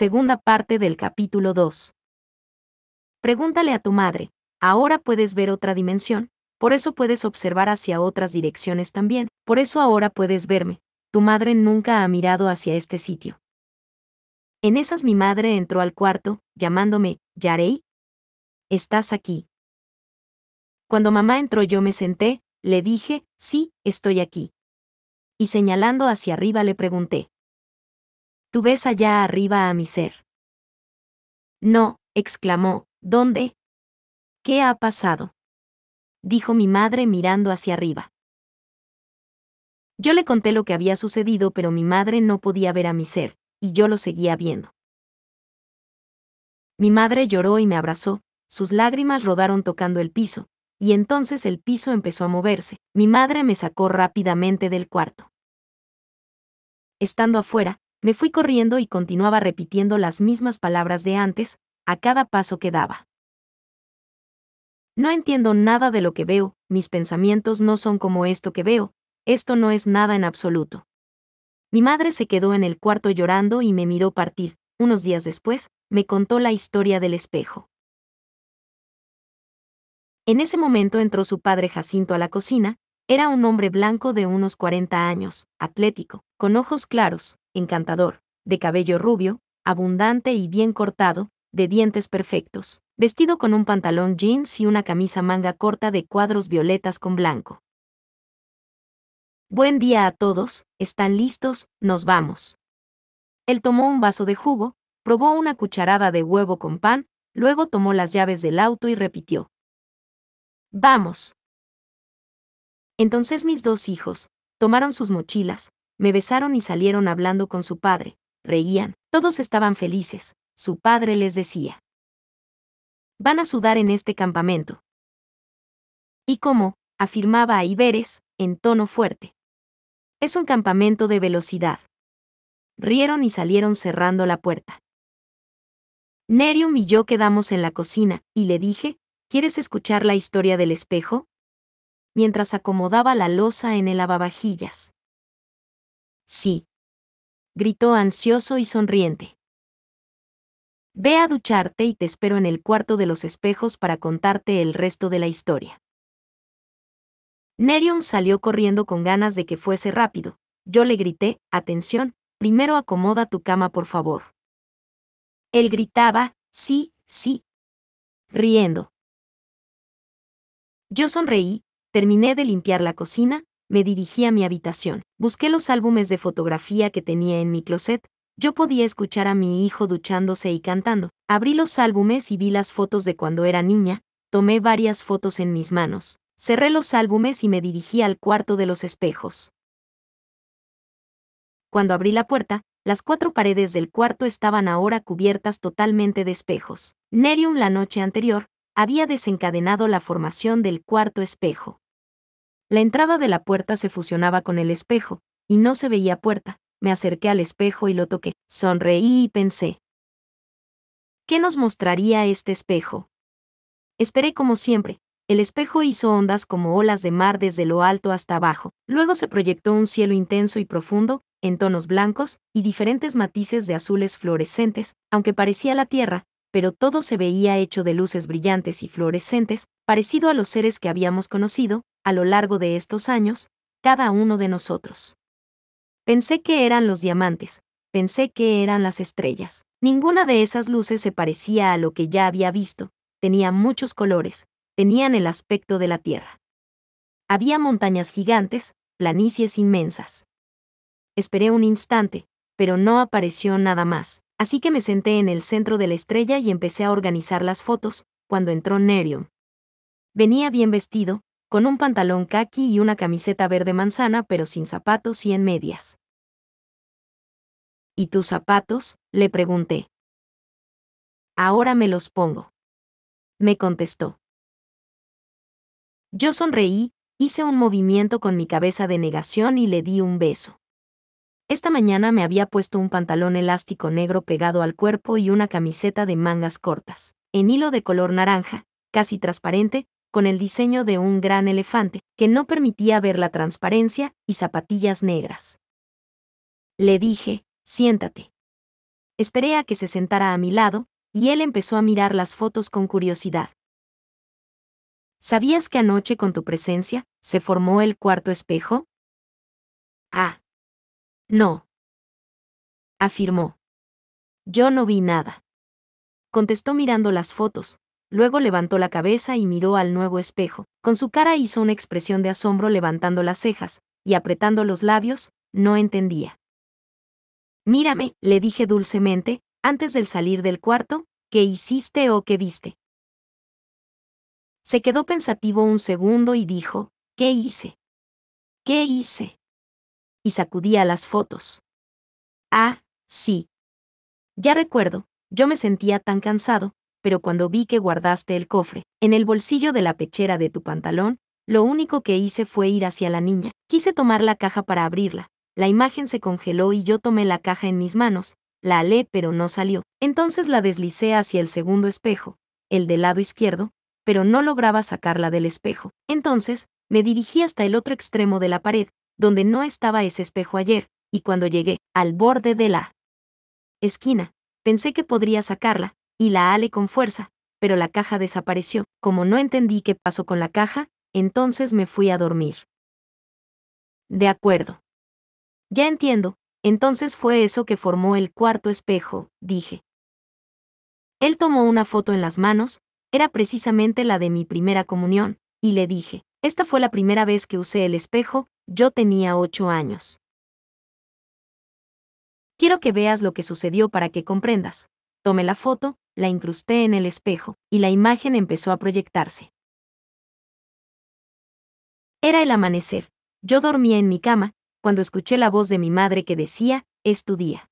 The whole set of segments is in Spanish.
segunda parte del capítulo 2. Pregúntale a tu madre, ahora puedes ver otra dimensión, por eso puedes observar hacia otras direcciones también, por eso ahora puedes verme, tu madre nunca ha mirado hacia este sitio. En esas mi madre entró al cuarto, llamándome, Yarei. Estás aquí. Cuando mamá entró yo me senté, le dije, sí, estoy aquí. Y señalando hacia arriba le pregunté, Tú ves allá arriba a mi ser. No, exclamó, ¿dónde? ¿Qué ha pasado? dijo mi madre mirando hacia arriba. Yo le conté lo que había sucedido, pero mi madre no podía ver a mi ser, y yo lo seguía viendo. Mi madre lloró y me abrazó, sus lágrimas rodaron tocando el piso, y entonces el piso empezó a moverse. Mi madre me sacó rápidamente del cuarto. Estando afuera, me fui corriendo y continuaba repitiendo las mismas palabras de antes, a cada paso que daba. No entiendo nada de lo que veo, mis pensamientos no son como esto que veo, esto no es nada en absoluto. Mi madre se quedó en el cuarto llorando y me miró partir. Unos días después, me contó la historia del espejo. En ese momento entró su padre Jacinto a la cocina, era un hombre blanco de unos 40 años, atlético, con ojos claros, encantador, de cabello rubio, abundante y bien cortado, de dientes perfectos, vestido con un pantalón jeans y una camisa manga corta de cuadros violetas con blanco. Buen día a todos, están listos, nos vamos. Él tomó un vaso de jugo, probó una cucharada de huevo con pan, luego tomó las llaves del auto y repitió. Vamos. Entonces mis dos hijos, tomaron sus mochilas, me besaron y salieron hablando con su padre, reían, todos estaban felices, su padre les decía. Van a sudar en este campamento. Y cómo?, afirmaba a Iberes, en tono fuerte. Es un campamento de velocidad. Rieron y salieron cerrando la puerta. Nerium y yo quedamos en la cocina, y le dije, ¿quieres escuchar la historia del espejo? Mientras acomodaba la losa en el lavavajillas. Sí. Gritó ansioso y sonriente. Ve a ducharte y te espero en el cuarto de los espejos para contarte el resto de la historia. Nerion salió corriendo con ganas de que fuese rápido. Yo le grité, atención, primero acomoda tu cama por favor. Él gritaba, sí, sí. Riendo. Yo sonreí, terminé de limpiar la cocina, me dirigí a mi habitación. Busqué los álbumes de fotografía que tenía en mi closet. Yo podía escuchar a mi hijo duchándose y cantando. Abrí los álbumes y vi las fotos de cuando era niña. Tomé varias fotos en mis manos. Cerré los álbumes y me dirigí al cuarto de los espejos. Cuando abrí la puerta, las cuatro paredes del cuarto estaban ahora cubiertas totalmente de espejos. Nerium la noche anterior había desencadenado la formación del cuarto espejo. La entrada de la puerta se fusionaba con el espejo, y no se veía puerta. Me acerqué al espejo y lo toqué. Sonreí y pensé. ¿Qué nos mostraría este espejo? Esperé como siempre. El espejo hizo ondas como olas de mar desde lo alto hasta abajo. Luego se proyectó un cielo intenso y profundo, en tonos blancos, y diferentes matices de azules fluorescentes, aunque parecía la Tierra, pero todo se veía hecho de luces brillantes y fluorescentes, parecido a los seres que habíamos conocido, a lo largo de estos años, cada uno de nosotros. Pensé que eran los diamantes, pensé que eran las estrellas. Ninguna de esas luces se parecía a lo que ya había visto, tenía muchos colores, tenían el aspecto de la Tierra. Había montañas gigantes, planicies inmensas. Esperé un instante, pero no apareció nada más, así que me senté en el centro de la estrella y empecé a organizar las fotos, cuando entró Nerium. Venía bien vestido, con un pantalón khaki y una camiseta verde manzana pero sin zapatos y en medias. ¿Y tus zapatos? le pregunté. Ahora me los pongo. Me contestó. Yo sonreí, hice un movimiento con mi cabeza de negación y le di un beso. Esta mañana me había puesto un pantalón elástico negro pegado al cuerpo y una camiseta de mangas cortas, en hilo de color naranja, casi transparente, con el diseño de un gran elefante, que no permitía ver la transparencia, y zapatillas negras. Le dije, siéntate. Esperé a que se sentara a mi lado, y él empezó a mirar las fotos con curiosidad. ¿Sabías que anoche con tu presencia se formó el cuarto espejo? Ah. No. Afirmó. Yo no vi nada. Contestó mirando las fotos, Luego levantó la cabeza y miró al nuevo espejo. Con su cara hizo una expresión de asombro levantando las cejas y apretando los labios, no entendía. Mírame, le dije dulcemente, antes del salir del cuarto, ¿qué hiciste o qué viste? Se quedó pensativo un segundo y dijo, ¿qué hice? ¿Qué hice? Y sacudía las fotos. Ah, sí. Ya recuerdo, yo me sentía tan cansado, pero cuando vi que guardaste el cofre, en el bolsillo de la pechera de tu pantalón, lo único que hice fue ir hacia la niña. Quise tomar la caja para abrirla. La imagen se congeló y yo tomé la caja en mis manos, la alé pero no salió. Entonces la deslicé hacia el segundo espejo, el del lado izquierdo, pero no lograba sacarla del espejo. Entonces, me dirigí hasta el otro extremo de la pared, donde no estaba ese espejo ayer, y cuando llegué al borde de la esquina, pensé que podría sacarla, y la ale con fuerza, pero la caja desapareció. Como no entendí qué pasó con la caja, entonces me fui a dormir. De acuerdo. Ya entiendo, entonces fue eso que formó el cuarto espejo, dije. Él tomó una foto en las manos, era precisamente la de mi primera comunión, y le dije, esta fue la primera vez que usé el espejo, yo tenía ocho años. Quiero que veas lo que sucedió para que comprendas. Tomé la foto, la incrusté en el espejo, y la imagen empezó a proyectarse. Era el amanecer. Yo dormía en mi cama, cuando escuché la voz de mi madre que decía, es tu día.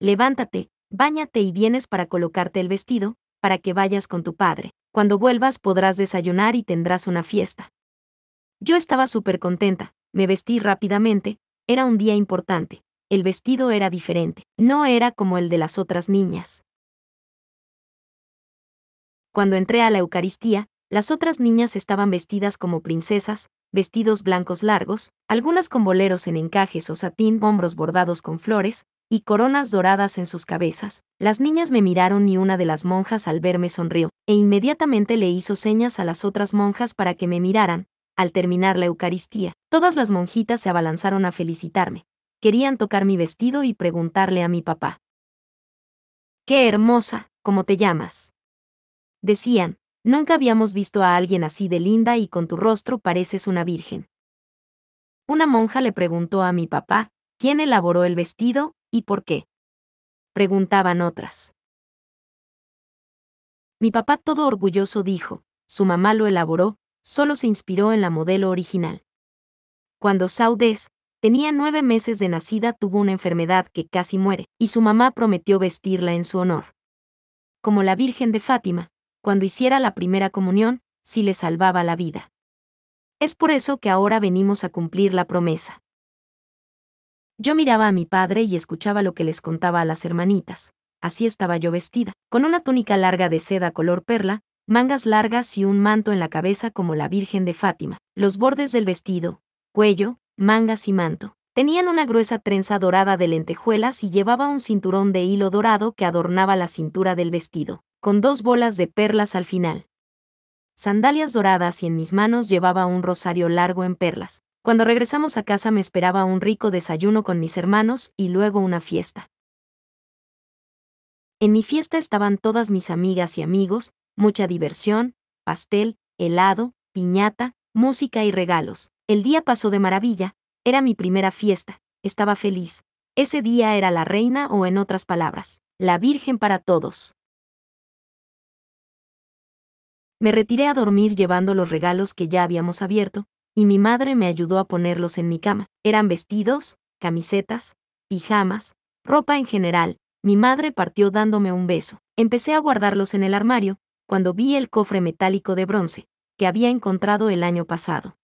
Levántate, báñate y vienes para colocarte el vestido, para que vayas con tu padre. Cuando vuelvas podrás desayunar y tendrás una fiesta. Yo estaba súper contenta, me vestí rápidamente, era un día importante, el vestido era diferente, no era como el de las otras niñas. Cuando entré a la Eucaristía, las otras niñas estaban vestidas como princesas, vestidos blancos largos, algunas con boleros en encajes o satín, hombros bordados con flores, y coronas doradas en sus cabezas. Las niñas me miraron y una de las monjas al verme sonrió, e inmediatamente le hizo señas a las otras monjas para que me miraran. Al terminar la Eucaristía, todas las monjitas se abalanzaron a felicitarme. Querían tocar mi vestido y preguntarle a mi papá. ¡Qué hermosa! ¿Cómo te llamas? Decían, nunca habíamos visto a alguien así de linda y con tu rostro pareces una virgen. Una monja le preguntó a mi papá, ¿quién elaboró el vestido y por qué? Preguntaban otras. Mi papá todo orgulloso dijo, su mamá lo elaboró, solo se inspiró en la modelo original. Cuando Saudés tenía nueve meses de nacida tuvo una enfermedad que casi muere, y su mamá prometió vestirla en su honor. Como la Virgen de Fátima, cuando hiciera la primera comunión, si le salvaba la vida. Es por eso que ahora venimos a cumplir la promesa. Yo miraba a mi padre y escuchaba lo que les contaba a las hermanitas. Así estaba yo vestida, con una túnica larga de seda color perla, mangas largas y un manto en la cabeza como la Virgen de Fátima. Los bordes del vestido, cuello, mangas y manto. Tenían una gruesa trenza dorada de lentejuelas y llevaba un cinturón de hilo dorado que adornaba la cintura del vestido con dos bolas de perlas al final. Sandalias doradas y en mis manos llevaba un rosario largo en perlas. Cuando regresamos a casa me esperaba un rico desayuno con mis hermanos y luego una fiesta. En mi fiesta estaban todas mis amigas y amigos, mucha diversión, pastel, helado, piñata, música y regalos. El día pasó de maravilla, era mi primera fiesta, estaba feliz. Ese día era la reina o en otras palabras, la Virgen para todos. Me retiré a dormir llevando los regalos que ya habíamos abierto, y mi madre me ayudó a ponerlos en mi cama. Eran vestidos, camisetas, pijamas, ropa en general. Mi madre partió dándome un beso. Empecé a guardarlos en el armario, cuando vi el cofre metálico de bronce, que había encontrado el año pasado.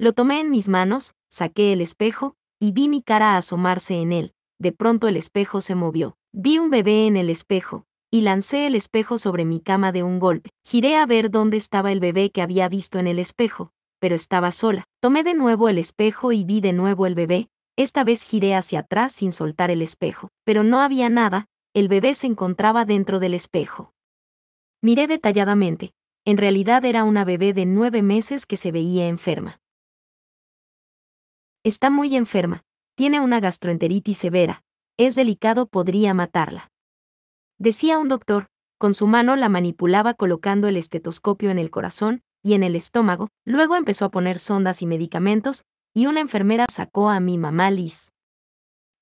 Lo tomé en mis manos, saqué el espejo, y vi mi cara asomarse en él. De pronto el espejo se movió. Vi un bebé en el espejo, y lancé el espejo sobre mi cama de un golpe. Giré a ver dónde estaba el bebé que había visto en el espejo, pero estaba sola. Tomé de nuevo el espejo y vi de nuevo el bebé. Esta vez giré hacia atrás sin soltar el espejo, pero no había nada, el bebé se encontraba dentro del espejo. Miré detalladamente. En realidad era una bebé de nueve meses que se veía enferma. Está muy enferma. Tiene una gastroenteritis severa. Es delicado, podría matarla decía un doctor, con su mano la manipulaba colocando el estetoscopio en el corazón y en el estómago, luego empezó a poner sondas y medicamentos, y una enfermera sacó a mi mamá Liz.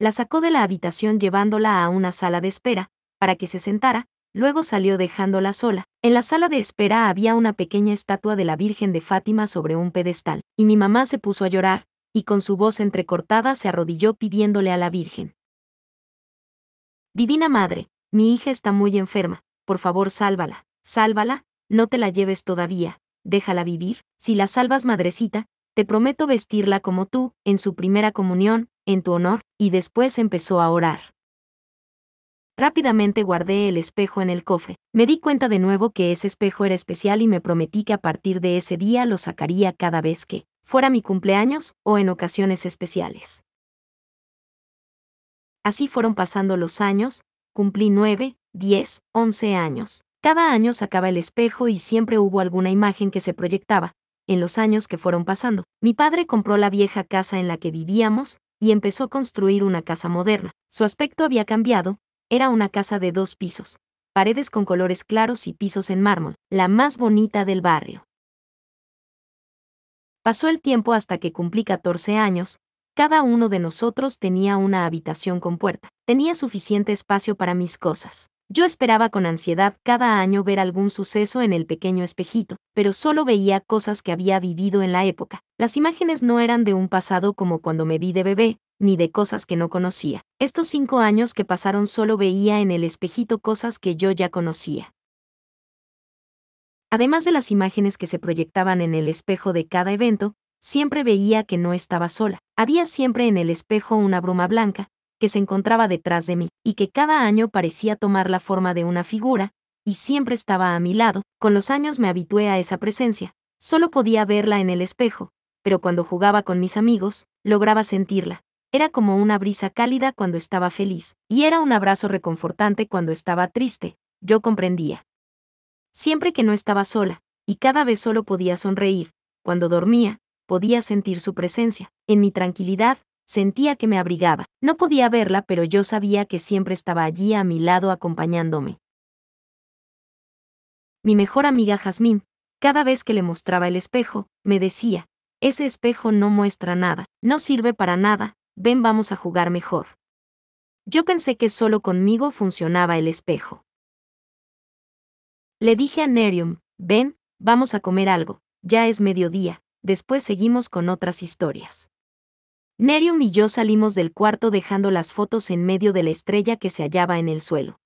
La sacó de la habitación llevándola a una sala de espera, para que se sentara, luego salió dejándola sola. En la sala de espera había una pequeña estatua de la Virgen de Fátima sobre un pedestal, y mi mamá se puso a llorar, y con su voz entrecortada se arrodilló pidiéndole a la Virgen. Divina Madre, mi hija está muy enferma, por favor sálvala, sálvala, no te la lleves todavía, déjala vivir, si la salvas madrecita, te prometo vestirla como tú, en su primera comunión, en tu honor, y después empezó a orar. Rápidamente guardé el espejo en el cofre. Me di cuenta de nuevo que ese espejo era especial y me prometí que a partir de ese día lo sacaría cada vez que fuera mi cumpleaños o en ocasiones especiales. Así fueron pasando los años, Cumplí 9, 10, 11 años. Cada año sacaba el espejo y siempre hubo alguna imagen que se proyectaba. En los años que fueron pasando, mi padre compró la vieja casa en la que vivíamos y empezó a construir una casa moderna. Su aspecto había cambiado, era una casa de dos pisos, paredes con colores claros y pisos en mármol, la más bonita del barrio. Pasó el tiempo hasta que cumplí 14 años, cada uno de nosotros tenía una habitación con puerta. Tenía suficiente espacio para mis cosas. Yo esperaba con ansiedad cada año ver algún suceso en el pequeño espejito, pero solo veía cosas que había vivido en la época. Las imágenes no eran de un pasado como cuando me vi de bebé, ni de cosas que no conocía. Estos cinco años que pasaron solo veía en el espejito cosas que yo ya conocía. Además de las imágenes que se proyectaban en el espejo de cada evento, siempre veía que no estaba sola. Había siempre en el espejo una bruma blanca, que se encontraba detrás de mí, y que cada año parecía tomar la forma de una figura, y siempre estaba a mi lado. Con los años me habitué a esa presencia, solo podía verla en el espejo, pero cuando jugaba con mis amigos, lograba sentirla. Era como una brisa cálida cuando estaba feliz, y era un abrazo reconfortante cuando estaba triste, yo comprendía. Siempre que no estaba sola, y cada vez solo podía sonreír, cuando dormía, podía sentir su presencia. En mi tranquilidad, sentía que me abrigaba. No podía verla, pero yo sabía que siempre estaba allí a mi lado acompañándome. Mi mejor amiga Jazmín, cada vez que le mostraba el espejo, me decía, ese espejo no muestra nada, no sirve para nada, ven vamos a jugar mejor. Yo pensé que solo conmigo funcionaba el espejo. Le dije a Nerium, ven, vamos a comer algo, ya es mediodía, después seguimos con otras historias. Nerium y yo salimos del cuarto dejando las fotos en medio de la estrella que se hallaba en el suelo.